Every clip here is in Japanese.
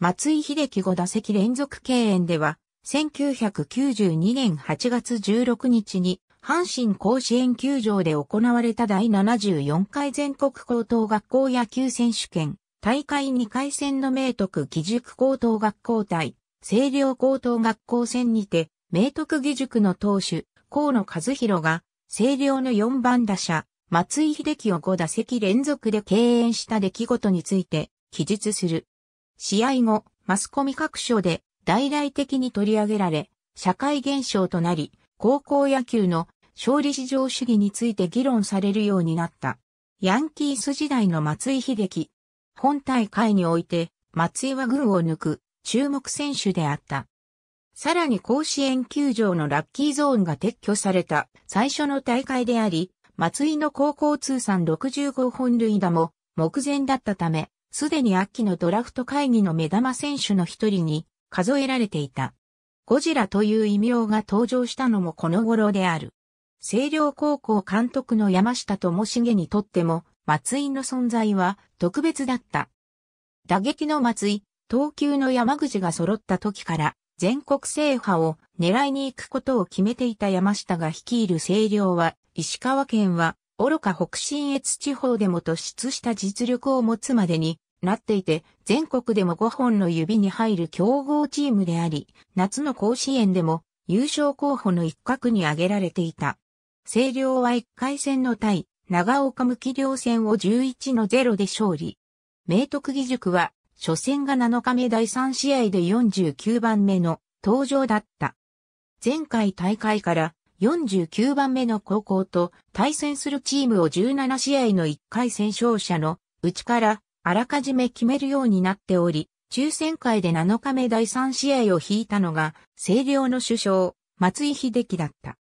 松井秀喜5打席連続敬遠では、1992年8月16日に、阪神甲子園球場で行われた第74回全国高等学校野球選手権、大会2回戦の明徳義塾高等学校対、星稜高等学校戦にて、明徳義塾の投手、河野和弘が、星稜の4番打者、松井秀喜を5打席連続で敬遠した出来事について、記述する。試合後、マスコミ各所で大々的に取り上げられ、社会現象となり、高校野球の勝利至上主義について議論されるようになった。ヤンキース時代の松井秀樹。本大会において、松井は群を抜く注目選手であった。さらに甲子園球場のラッキーゾーンが撤去された最初の大会であり、松井の高校通算65本塁打も目前だったため、すでに秋のドラフト会議の目玉選手の一人に数えられていた。ゴジラという異名が登場したのもこの頃である。星稜高校監督の山下智茂にとっても、松井の存在は特別だった。打撃の松井、投球の山口が揃った時から、全国制覇を狙いに行くことを決めていた山下が率いる星稜は、石川県は愚か北信越地方でも突出した実力を持つまでになっていて、全国でも5本の指に入る強豪チームであり、夏の甲子園でも優勝候補の一角に挙げられていた。星稜は1回戦の対、長岡無き両戦を11の0で勝利。明徳義塾は、初戦が7日目第3試合で49番目の登場だった。前回大会から49番目の高校と対戦するチームを17試合の1回戦勝者のうちからあらかじめ決めるようになっており、抽選会で7日目第3試合を引いたのが、星稜の首相、松井秀喜だった。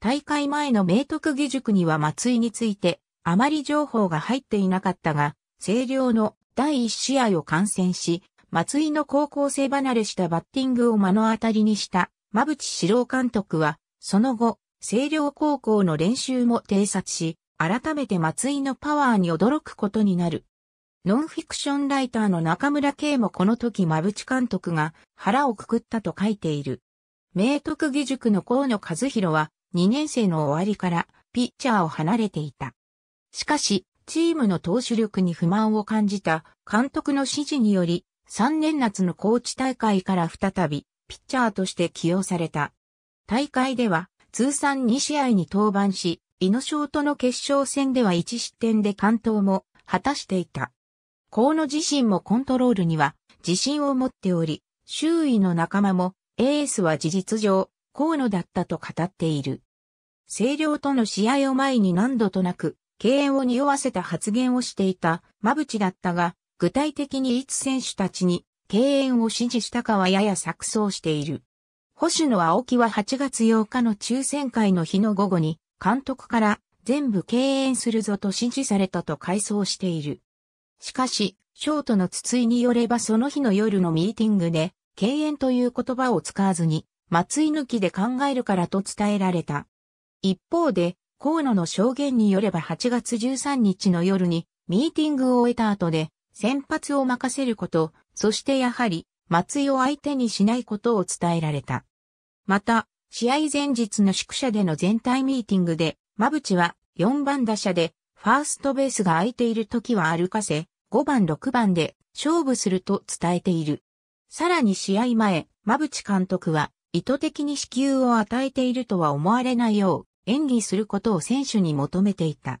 大会前の明徳義塾には松井について、あまり情報が入っていなかったが、星稜の第1試合を観戦し、松井の高校生離れしたバッティングを目の当たりにした、馬淵志郎監督は、その後、星稜高校の練習も偵察し、改めて松井のパワーに驚くことになる。ノンフィクションライターの中村圭もこの時馬淵監督が腹をくくったと書いている。明徳義塾の河野和弘は2年生の終わりからピッチャーを離れていた。しかし、チームの投手力に不満を感じた監督の指示により、3年夏の高知大会から再びピッチャーとして起用された。大会では通算2試合に登板し、イノショートの決勝戦では1失点で完投も果たしていた。河野自身もコントロールには自信を持っており、周囲の仲間もエースは事実上河野だったと語っている。清涼との試合を前に何度となく敬遠を匂わせた発言をしていた馬淵だったが、具体的にいつ選手たちに敬遠を指示したかはやや錯綜している。保守の青木は8月8日の抽選会の日の午後に、監督から全部敬遠するぞと指示されたと回想している。しかし、ショートの筒井によればその日の夜のミーティングで、敬遠という言葉を使わずに、松井抜きで考えるからと伝えられた。一方で、河野の証言によれば8月13日の夜に、ミーティングを終えた後で、先発を任せること、そしてやはり、松井を相手にしないことを伝えられた。また、試合前日の宿舎での全体ミーティングで、マブチは4番打者で、ファーストベースが空いている時は歩かせ、5番6番で勝負すると伝えている。さらに試合前、マブチ監督は意図的に支給を与えているとは思われないよう演技することを選手に求めていた。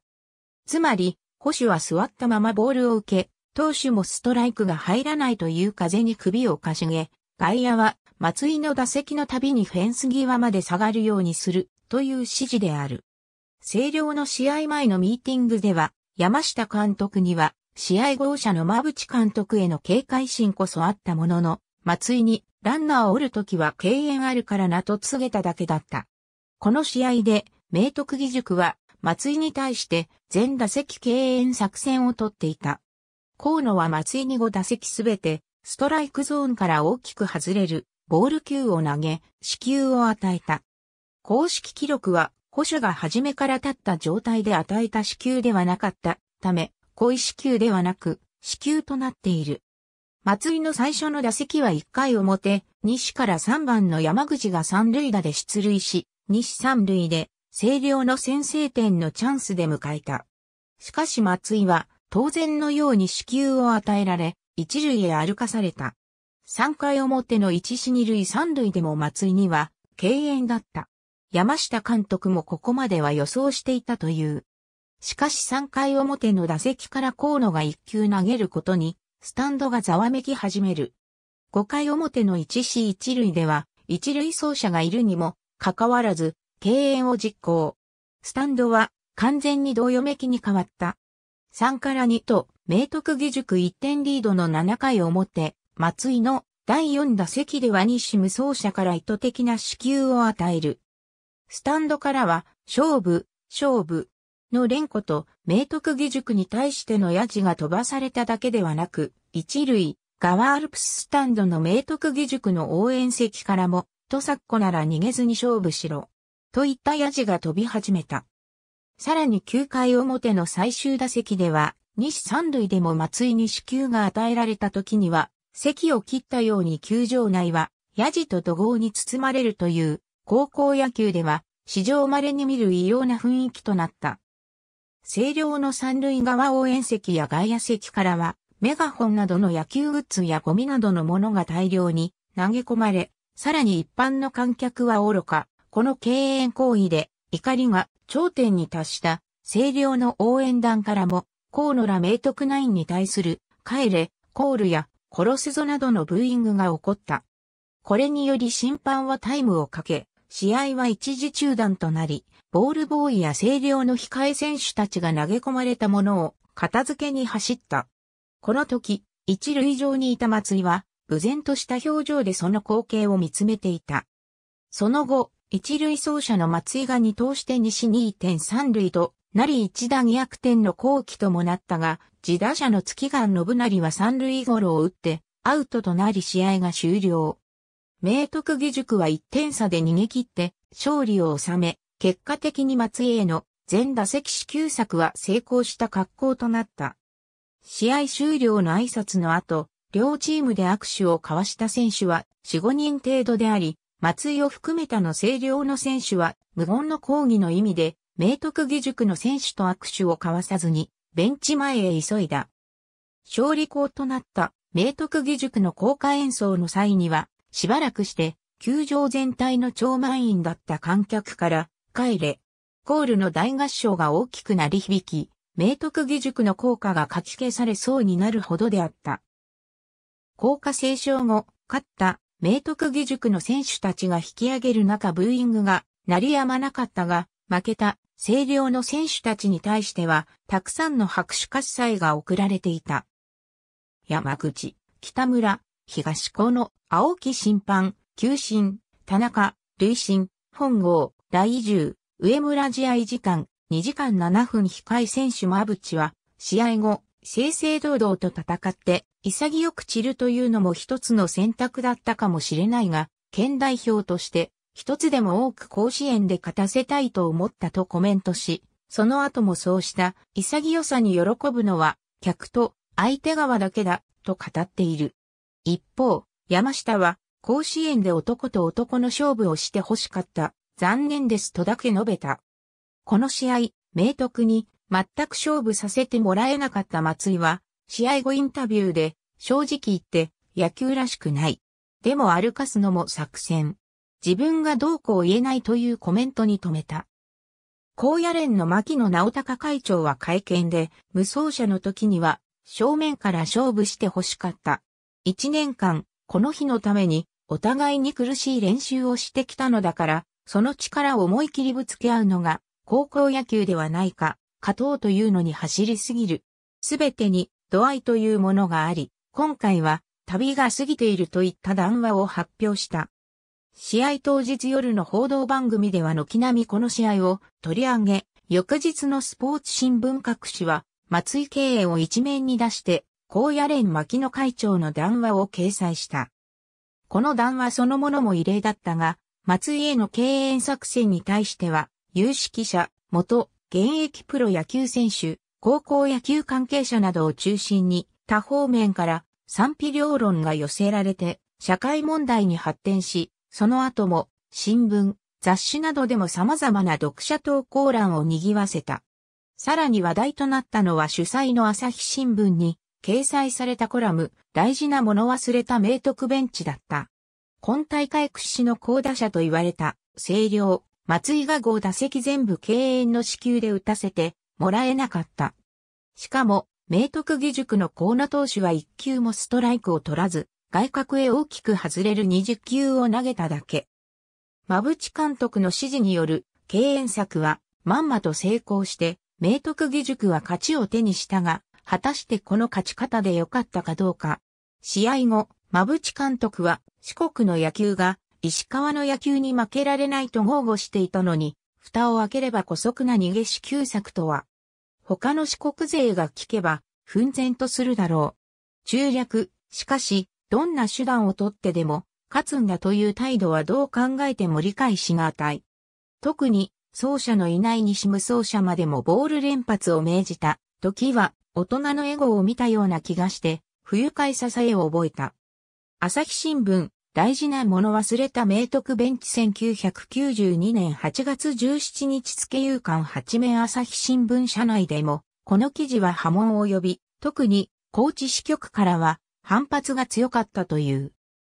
つまり、保守は座ったままボールを受け、投手もストライクが入らないという風に首をかしげ、外野は松井の打席のたびにフェンス際まで下がるようにするという指示である。星稜の試合前のミーティングでは、山下監督には、試合後社の馬淵監督への警戒心こそあったものの、松井にランナーを折るときは敬遠あるからなと告げただけだった。この試合で、明徳義塾は松井に対して全打席敬遠作戦をとっていた。河野は松井に5打席すべてストライクゾーンから大きく外れるボール球を投げ、死球を与えた。公式記録は、捕手が初めから立った状態で与えた死球ではなかったため、恋死球ではなく、死球となっている。松井の最初の打席は1回表、西から3番の山口が三塁打で出塁し、西三塁で、星稜の先制点のチャンスで迎えた。しかし松井は、当然のように死球を与えられ、一塁へ歩かされた。3回表の1死2塁3塁でも松井には敬遠だった。山下監督もここまでは予想していたという。しかし3回表の打席から河野が1球投げることに、スタンドがざわめき始める。5回表の1死1塁では、1塁走者がいるにも、かかわらず、敬遠を実行。スタンドは完全に同様めきに変わった。3から2と、明徳義塾1点リードの7回表、松井の第4打席では西無走者から意図的な死球を与える。スタンドからは、勝負、勝負の連呼と、明徳義塾に対してのヤジが飛ばされただけではなく、一塁、側アルプススタンドの明徳義塾の応援席からも、とさっこなら逃げずに勝負しろ。といったヤジが飛び始めた。さらに9回表の最終打席では、西三塁でも松井に死球が与えられた時には、席を切ったように球場内は、ヤジと怒号に包まれるという、高校野球では、史上稀に見る異様な雰囲気となった。星稜の三塁側応援席や外野席からは、メガホンなどの野球グッズやゴミなどのものが大量に投げ込まれ、さらに一般の観客は愚か、この敬遠行為で怒りが頂点に達した星稜の応援団からも、河野ら明徳ナインに対する、帰れ、コールや殺すぞなどのブーイングが起こった。これにより審判はタイムをかけ、試合は一時中断となり、ボールボーイや声量の控え選手たちが投げ込まれたものを片付けに走った。この時、一塁上にいた松井は、無然とした表情でその光景を見つめていた。その後、一塁走者の松井が二投して西2.3塁と、なり一打逆転の後期ともなったが、自打者の月眼信成は三塁ゴロを打って、アウトとなり試合が終了。明徳義塾は1点差で逃げ切って、勝利を収め、結果的に松江の全打席支給策は成功した格好となった。試合終了の挨拶の後、両チームで握手を交わした選手は4、5人程度であり、松井を含めたの清涼の選手は無言の抗議の意味で、明徳義塾の選手と握手を交わさずに、ベンチ前へ急いだ。勝利校となった明徳義塾の校歌演奏の際には、しばらくして、球場全体の超満員だった観客から、帰れ。コールの大合唱が大きくなり響き、明徳義塾の校歌が書き消されそうになるほどであった。校歌斉唱後、勝った明徳義塾の選手たちが引き上げる中ブーイングが鳴りやまなかったが、負けた星稜の選手たちに対しては、たくさんの拍手喝采が送られていた。山口、北村、東高の、青木審判、球審、田中、累進、本郷、大十、上村試合時間、2時間7分控え選手馬淵は、試合後、正々堂々と戦って、潔く散るというのも一つの選択だったかもしれないが、県代表として、一つでも多く甲子園で勝たせたいと思ったとコメントし、その後もそうした潔さに喜ぶのは客と相手側だけだと語っている。一方、山下は甲子園で男と男の勝負をして欲しかった。残念ですとだけ述べた。この試合、明徳に全く勝負させてもらえなかった松井は、試合後インタビューで正直言って野球らしくない。でも歩かすのも作戦。自分がどうこう言えないというコメントに止めた。高野連の牧野直隆会長は会見で、無双者の時には、正面から勝負して欲しかった。一年間、この日のために、お互いに苦しい練習をしてきたのだから、その力を思い切りぶつけ合うのが、高校野球ではないか、勝とうというのに走りすぎる。すべてに、度合いというものがあり、今回は、旅が過ぎているといった談話を発表した。試合当日夜の報道番組では軒並みこの試合を取り上げ、翌日のスポーツ新聞各紙は、松井経営を一面に出して、高野連牧野会長の談話を掲載した。この談話そのものも異例だったが、松井への敬遠作戦に対しては、有識者、元、現役プロ野球選手、高校野球関係者などを中心に、多方面から賛否両論が寄せられて、社会問題に発展し、その後も、新聞、雑誌などでも様々な読者投稿欄を賑わせた。さらに話題となったのは主催の朝日新聞に掲載されたコラム、大事なもの忘れた名徳ベンチだった。今大会屈指の高打者と言われた、清涼、松井が5打席全部敬遠の支給で打たせて、もらえなかった。しかも、明徳義塾の河野投手は1球もストライクを取らず、外角へ大きく外れる20球を投げただけ。馬淵監督の指示による敬遠策はまんまと成功して、明徳義塾は勝ちを手にしたが、果たしてこの勝ち方で良かったかどうか。試合後、馬淵監督は四国の野球が石川の野球に負けられないと豪語していたのに、蓋を開ければ古速な逃げ死球策とは。他の四国勢が聞けば、奮然とするだろう。中略、しかし、どんな手段をとってでも、勝つんだという態度はどう考えても理解しがたい。特に、奏者のいない西無奏者までもボール連発を命じた、時は、大人のエゴを見たような気がして、不愉快ささえを覚えた。朝日新聞、大事なもの忘れた明徳ベンチ1992年8月17日付有刊8名朝日新聞社内でも、この記事は波紋を呼び、特に、高知支局からは、反発が強かったという。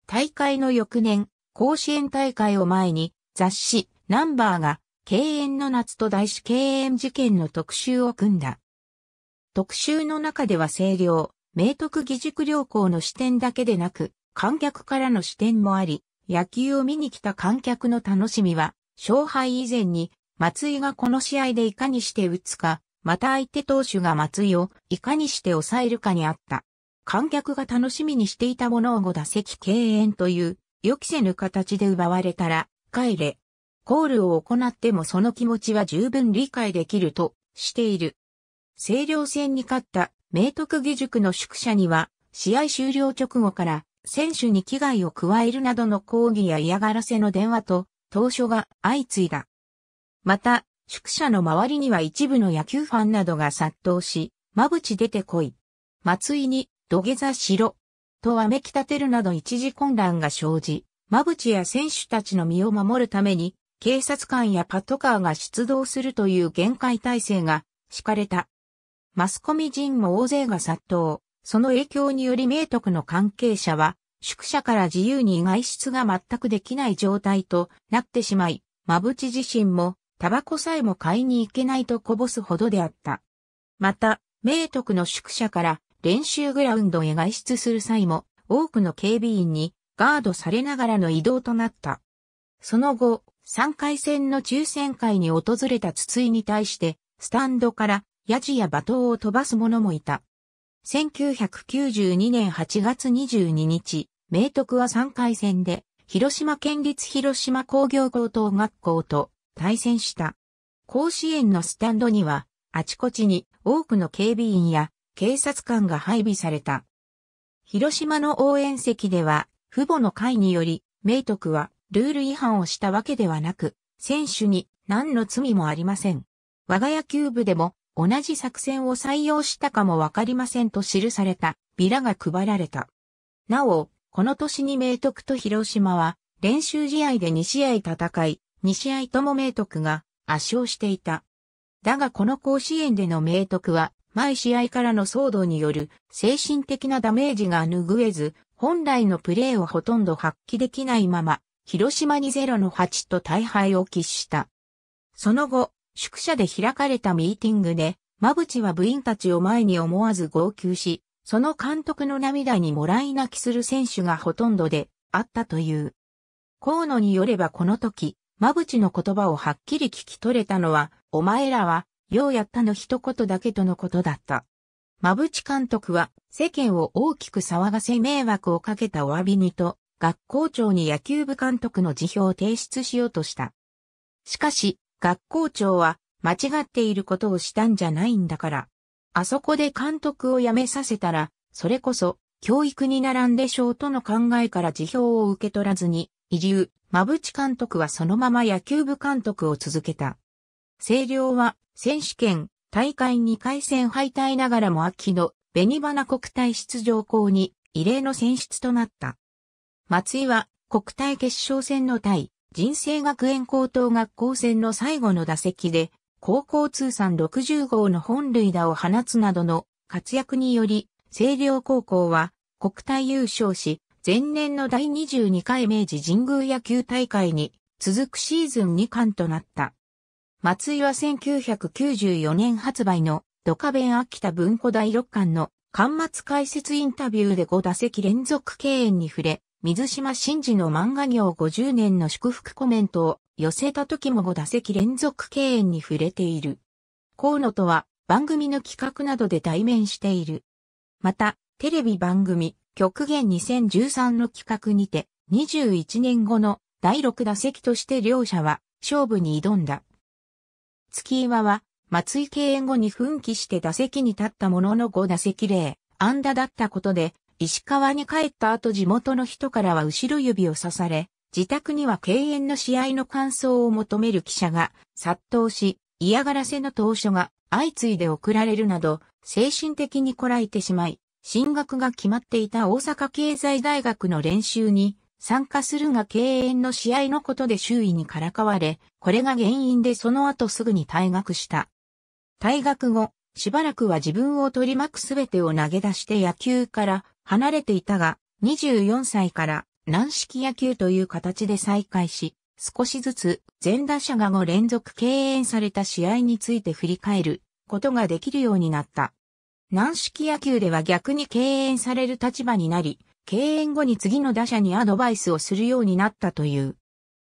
大会の翌年、甲子園大会を前に雑誌ナンバーが敬遠の夏と題し敬遠事件の特集を組んだ。特集の中では清涼、明徳義塾良好の視点だけでなく、観客からの視点もあり、野球を見に来た観客の楽しみは、勝敗以前に、松井がこの試合でいかにして打つか、また相手投手が松井をいかにして抑えるかにあった。観客が楽しみにしていたものを5打席敬遠という予期せぬ形で奪われたら帰れ。コールを行ってもその気持ちは十分理解できるとしている。清涼戦に勝った明徳義塾の宿舎には試合終了直後から選手に危害を加えるなどの抗議や嫌がらせの電話と当初が相次いだ。また、宿舎の周りには一部の野球ファンなどが殺到し、まぶち出てこい。松井に土下座しろ、とわめき立てるなど一時混乱が生じ、間淵や選手たちの身を守るために、警察官やパトカーが出動するという限界体制が敷かれた。マスコミ人も大勢が殺到、その影響により明徳の関係者は、宿舎から自由に外出が全くできない状態となってしまい、まぶち自身も、タバコさえも買いに行けないとこぼすほどであった。また、明徳の宿舎から練習グラウンドへ外出する際も多くの警備員にガードされながらの移動となった。その後、3回戦の抽選会に訪れた筒井に対して、スタンドからヤジや罵倒を飛ばす者もいた。1992年8月22日、明徳は3回戦で、広島県立広島工業高等学校と対戦した。甲子園のスタンドには、あちこちに多くの警備員や警察官が配備された。広島の応援席では、父母の会により、明徳はルール違反をしたわけではなく、選手に何の罪もありません。我が野球部でも同じ作戦を採用したかもわかりませんと記されたビラが配られた。なお、この年に明徳と広島は練習試合で2試合戦い、2試合とも明徳が圧勝していた。だがこの甲子園での明徳は毎試合からの騒動による精神的なダメージが拭えず、本来のプレーをほとんど発揮できないまま、広島にゼロの8と大敗を喫した。その後、宿舎で開かれたミーティングで、ぶちは部員たちを前に思わず号泣し、その監督の涙にもらい泣きする選手がほとんどであったという。河野によればこの時、ぶちの言葉をはっきり聞き取れたのは、お前らはようやったの一言だけとのことだった。まぶち監督は世間を大きく騒がせ迷惑をかけたお詫びにと、学校長に野球部監督の辞表を提出しようとした。しかし、学校長は間違っていることをしたんじゃないんだから。あそこで監督を辞めさせたら、それこそ教育に並んでしょうとの考えから辞表を受け取らずに、移住、まぶち監督はそのまま野球部監督を続けた。声量は選手権、大会2回戦敗退ながらも秋のベニバナ国体出場校に異例の選出となった。松井は国体決勝戦の対、人生学園高等学校戦の最後の打席で、高校通算60号の本塁打を放つなどの活躍により、星稜高校は国体優勝し、前年の第22回明治神宮野球大会に続くシーズン2冠となった。松井は1994年発売のドカベン秋田文庫第6巻の巻末解説インタビューで5打席連続敬遠に触れ、水島真嗣の漫画業50年の祝福コメントを寄せた時も5打席連続敬遠に触れている。河野とは番組の企画などで対面している。また、テレビ番組、極限2013の企画にて、21年後の第6打席として両者は勝負に挑んだ。月岩は、松井敬遠後に奮起して打席に立ったものの5打席例、安打だったことで、石川に帰った後地元の人からは後ろ指を刺され、自宅には敬遠の試合の感想を求める記者が殺到し、嫌がらせの投書が相次いで送られるなど、精神的にこらえてしまい、進学が決まっていた大阪経済大学の練習に参加するが敬遠の試合のことで周囲にからかわれ、これが原因でその後すぐに退学した。退学後、しばらくは自分を取り巻くすべてを投げ出して野球から離れていたが、24歳から軟式野球という形で再開し、少しずつ全打者が5連続敬遠された試合について振り返ることができるようになった。軟式野球では逆に敬遠される立場になり、敬遠後に次の打者にアドバイスをするようになったという。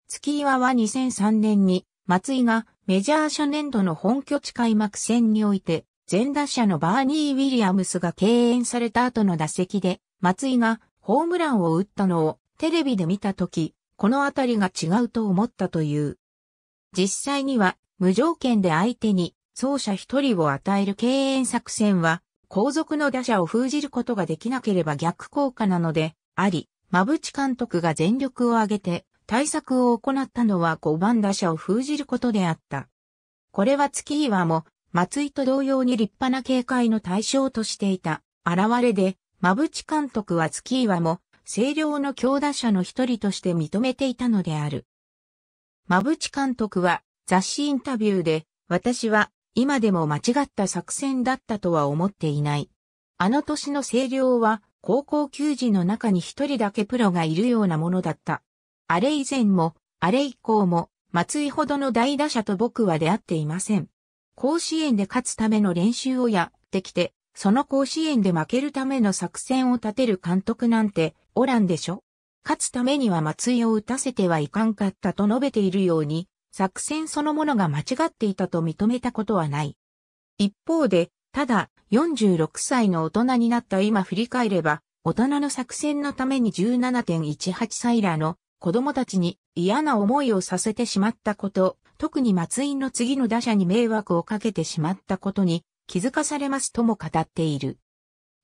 月岩は2003年に、松井がメジャー初年度の本拠地開幕戦において、前打者のバーニー・ウィリアムスが敬遠された後の打席で、松井がホームランを打ったのをテレビで見たとき、このあたりが違うと思ったという。実際には無条件で相手に走者一人を与える敬遠作戦は後続の打者を封じることができなければ逆効果なので、あり、馬淵監督が全力を挙げて対策を行ったのは5番打者を封じることであった。これは月岩も松井と同様に立派な警戒の対象としていた現れで、馬淵監督は月岩も星稜の強打者の一人として認めていたのである。馬淵監督は雑誌インタビューで、私は今でも間違った作戦だったとは思っていない。あの年の声量は高校球児の中に一人だけプロがいるようなものだった。あれ以前も、あれ以降も、松井ほどの大打者と僕は出会っていません。甲子園で勝つための練習をやってきて、その甲子園で負けるための作戦を立てる監督なんて、おらんでしょ勝つためには松井を打たせてはいかんかったと述べているように、作戦そのものが間違っていたと認めたことはない。一方で、ただ、46歳の大人になった今振り返れば、大人の作戦のために17.18歳らの子供たちに嫌な思いをさせてしまったこと、特に松井の次の打者に迷惑をかけてしまったことに気づかされますとも語っている。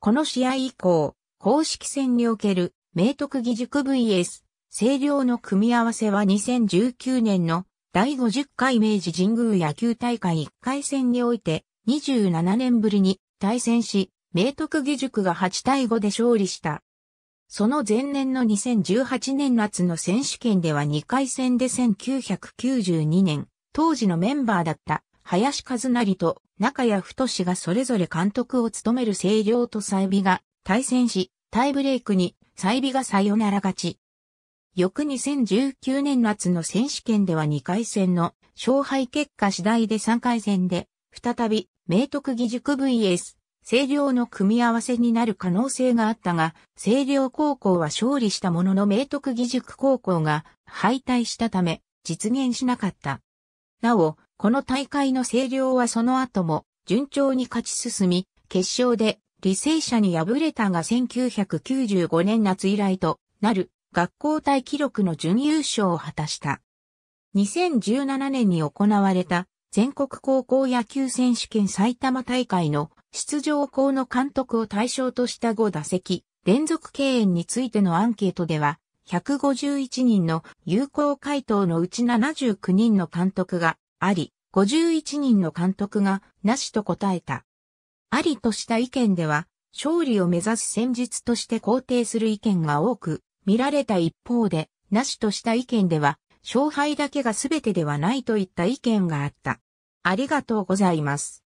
この試合以降、公式戦における明徳義塾 VS 星稜の組み合わせは2019年の第50回明治神宮野球大会1回戦において、27年ぶりに対戦し、明徳義塾が8対5で勝利した。その前年の2018年夏の選手権では2回戦で1992年、当時のメンバーだった林和成と中谷太志がそれぞれ監督を務める清涼と西美が対戦し、タイブレイクに西美がサヨナラ勝ち。翌2019年夏の選手権では2回戦の勝敗結果次第で3回戦で、再び、明徳義塾 VS、星稜の組み合わせになる可能性があったが、星稜高校は勝利したものの明徳義塾高校が敗退したため、実現しなかった。なお、この大会の星稜はその後も順調に勝ち進み、決勝で履正社に敗れたが1995年夏以来となる学校対記録の準優勝を果たした。2017年に行われた全国高校野球選手権埼玉大会の出場校の監督を対象とした5打席連続敬遠についてのアンケートでは、151人の有効回答のうち79人の監督があり、51人の監督がなしと答えた。ありとした意見では、勝利を目指す戦術として肯定する意見が多く、見られた一方で、なしとした意見では、勝敗だけが全てではないといった意見があった。ありがとうございます。